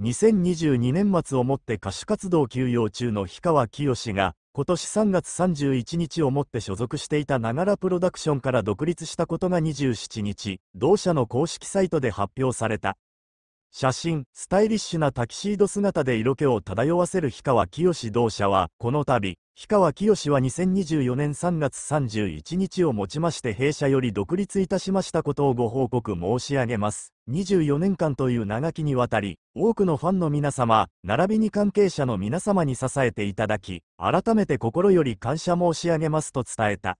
2022年末をもって歌手活動休養中の氷川きよしが、今年3月31日をもって所属していたながらプロダクションから独立したことが27日、同社の公式サイトで発表された。写真、スタイリッシュなタキシード姿で色気を漂わせる氷川きよし同社は、この度、氷川きよしは2024年3月31日をもちまして弊社より独立いたしましたことをご報告申し上げます。24年間という長きにわたり、多くのファンの皆様、並びに関係者の皆様に支えていただき、改めて心より感謝申し上げますと伝えた。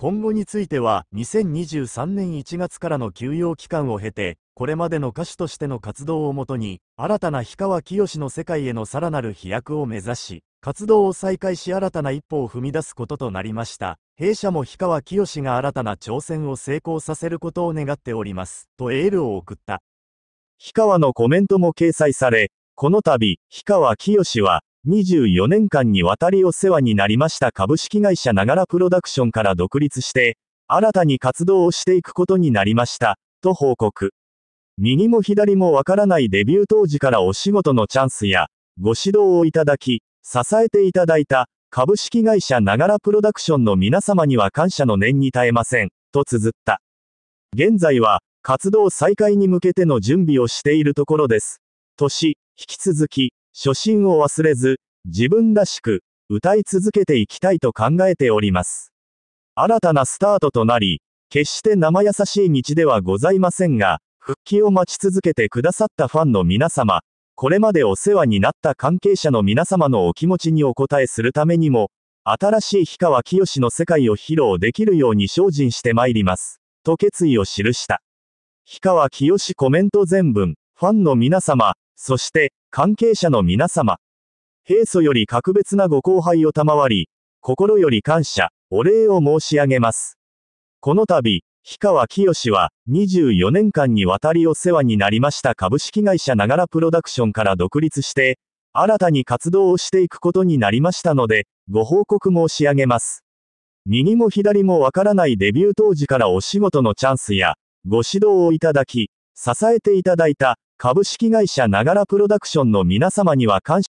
今後については2023年1月からの休養期間を経てこれまでの歌手としての活動をもとに新たな氷川きよしの世界へのさらなる飛躍を目指し活動を再開し新たな一歩を踏み出すこととなりました弊社も氷川きよしが新たな挑戦を成功させることを願っておりますとエールを送った氷川のコメントも掲載されこの度氷川きよしは24年間にわたりお世話になりました株式会社ながらプロダクションから独立して、新たに活動をしていくことになりました、と報告。右も左もわからないデビュー当時からお仕事のチャンスや、ご指導をいただき、支えていただいた、株式会社ながらプロダクションの皆様には感謝の念に絶えません、と綴った。現在は、活動再開に向けての準備をしているところです。年、引き続き、初心を忘れず、自分らしく、歌い続けていきたいと考えております。新たなスタートとなり、決して生優しい道ではございませんが、復帰を待ち続けてくださったファンの皆様、これまでお世話になった関係者の皆様のお気持ちにお応えするためにも、新しい氷川きよしの世界を披露できるように精進してまいります。と決意を記した。氷川きよしコメント全文、ファンの皆様、そして、関係者の皆様、平素より格別なご後輩を賜り、心より感謝、お礼を申し上げます。この度、氷川清よしは、24年間にわたりお世話になりました株式会社ながらプロダクションから独立して、新たに活動をしていくことになりましたので、ご報告申し上げます。右も左もわからないデビュー当時からお仕事のチャンスや、ご指導をいただき、支えていただいた株式会社ながらプロダクションの皆様には感謝